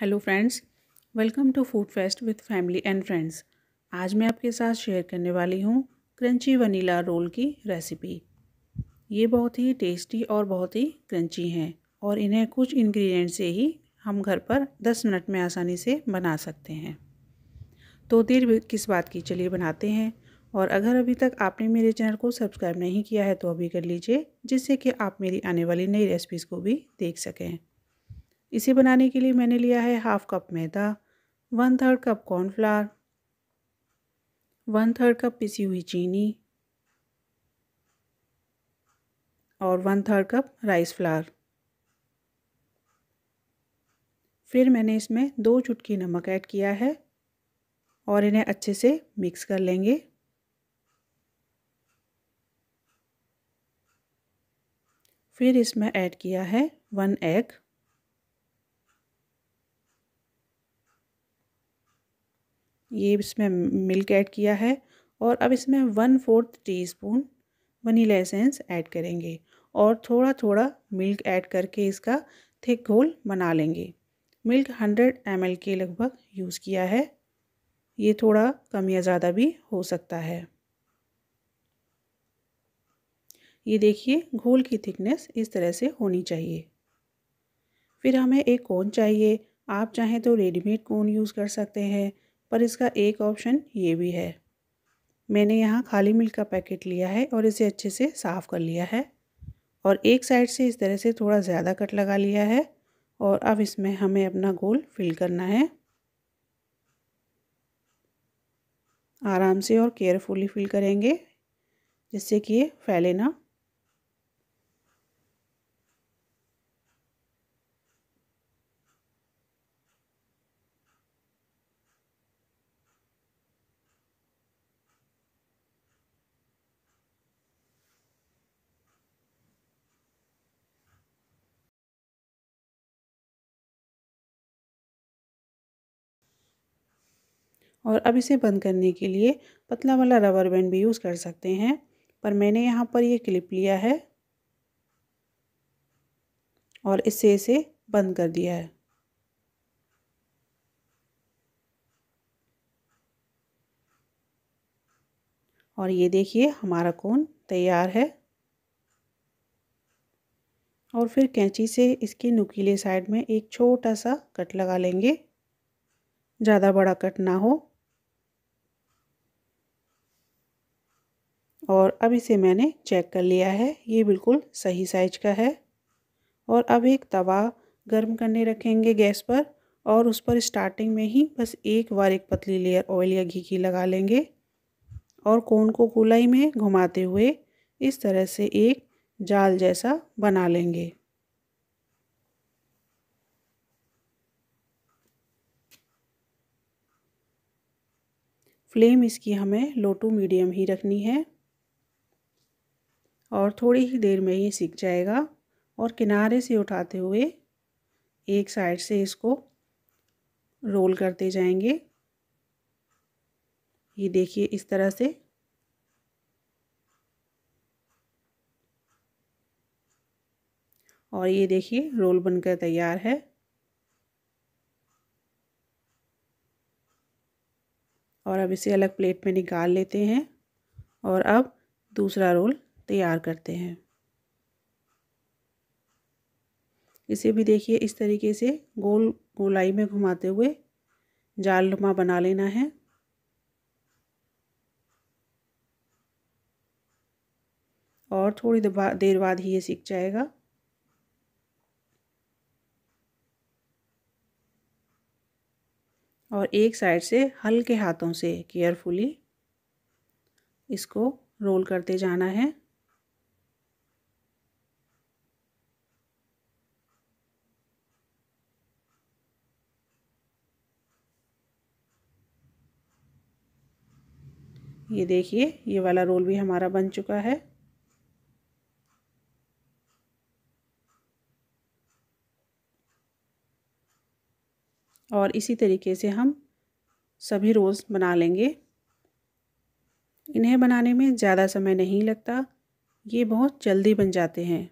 hello friends welcome to food fest with family and friends आज मैं आपके साथ शेयर करने वाली हूँ क्रंची वनीला रोल की रेसिपी ये बहुत ही टेस्टी और बहुत ही क्रंची हैं और इन्हें कुछ इंग्रेडिएंट से ही हम घर पर 10 मिनट में आसानी से बना सकते हैं तो देर किस बात की चलिए बनाते हैं और अगर अभी तक आपने मेरे चैनल को सब्सक्राइब नहीं किया है तो अभी कर लीजिए जिससे कि आप मेरी आने वाली नई रेसिपीज़ को भी देख सकें इसे बनाने के लिए मैंने लिया है हाफ कप मैदा one third cup cornflour one third cup पिसी हुई चीनी और one third cup rice flour फिर मैंने इसमें दो चुटकी नमक ऐड किया है और इन्हें अच्छे से मिक्स कर लेंगे फिर इसमें ऐड किया है वन एग ये इसमें मिल्क ऐड किया है और अब इसमें one fourth teaspoon vanilla essence add करेंगे और थोड़ा थोड़ा मिल्क ऐड करके इसका थिक घोल बना लेंगे मिल्क हंड्रेड एम के लगभग यूज़ किया है ये थोड़ा कम या ज़्यादा भी हो सकता है ये देखिए घोल की थिकनेस इस तरह से होनी चाहिए फिर हमें एक कोन चाहिए आप चाहें तो रेडीमेड कोन यूज़ कर सकते हैं पर इसका एक ऑप्शन ये भी है मैंने यहाँ खाली मिल्क का पैकेट लिया है और इसे अच्छे से साफ़ कर लिया है और एक साइड से इस तरह से थोड़ा ज़्यादा कट लगा लिया है और अब इसमें हमें अपना गोल फिल करना है आराम से और केयरफुली फिल करेंगे जिससे कि ये फैले ना और अब इसे बंद करने के लिए पतला वाला रबर बैंड भी यूज़ कर सकते हैं पर मैंने यहाँ पर ये क्लिप लिया है और इससे इसे बंद कर दिया है और ये देखिए हमारा कोन तैयार है और फिर कैंची से इसके नुकीले साइड में एक छोटा सा कट लगा लेंगे ज़्यादा बड़ा कट ना हो और अब इसे मैंने चेक कर लिया है ये बिल्कुल सही साइज़ का है और अब एक तवा गर्म करने रखेंगे गैस पर और उस पर स्टार्टिंग में ही बस एक बार एक पतली लेयर ऑयल या घी की लगा लेंगे और कोन को कुलाई में घुमाते हुए इस तरह से एक जाल जैसा बना लेंगे फ्लेम इसकी हमें लो टू मीडियम ही रखनी है और थोड़ी ही देर में ये सीख जाएगा और किनारे से उठाते हुए एक साइड से इसको रोल करते जाएंगे ये देखिए इस तरह से और ये देखिए रोल बनकर तैयार है और अब इसे अलग प्लेट में निकाल लेते हैं और अब दूसरा रोल तैयार करते हैं इसे भी देखिए इस तरीके से गोल गोलाई में घुमाते हुए जाल नुमा बना लेना है और थोड़ी देर बाद ही ये सीख जाएगा और एक साइड से हल्के हाथों से केयरफुली इसको रोल करते जाना है ये देखिए ये वाला रोल भी हमारा बन चुका है और इसी तरीके से हम सभी रोल्स बना लेंगे इन्हें बनाने में ज़्यादा समय नहीं लगता ये बहुत जल्दी बन जाते हैं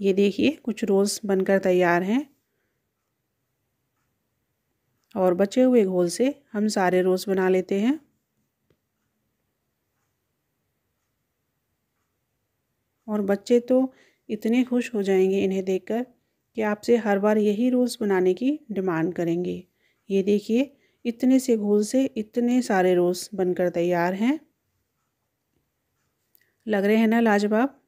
ये देखिए कुछ रोल्स बनकर तैयार हैं और बचे हुए घोल से हम सारे रोल्स बना लेते हैं और बच्चे तो इतने खुश हो जाएंगे इन्हें देखकर कि आपसे हर बार यही रोल्स बनाने की डिमांड करेंगे ये देखिए इतने से घोल से इतने सारे रोल्स बनकर तैयार हैं लग रहे हैं ना लाजवाब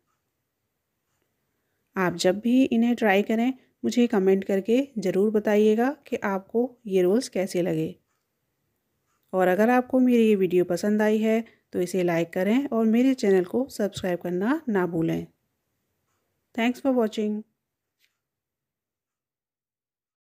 आप जब भी इन्हें ट्राई करें मुझे कमेंट करके ज़रूर बताइएगा कि आपको ये रोल्स कैसे लगे और अगर आपको मेरी ये वीडियो पसंद आई है तो इसे लाइक करें और मेरे चैनल को सब्सक्राइब करना ना भूलें थैंक्स फॉर वॉचिंग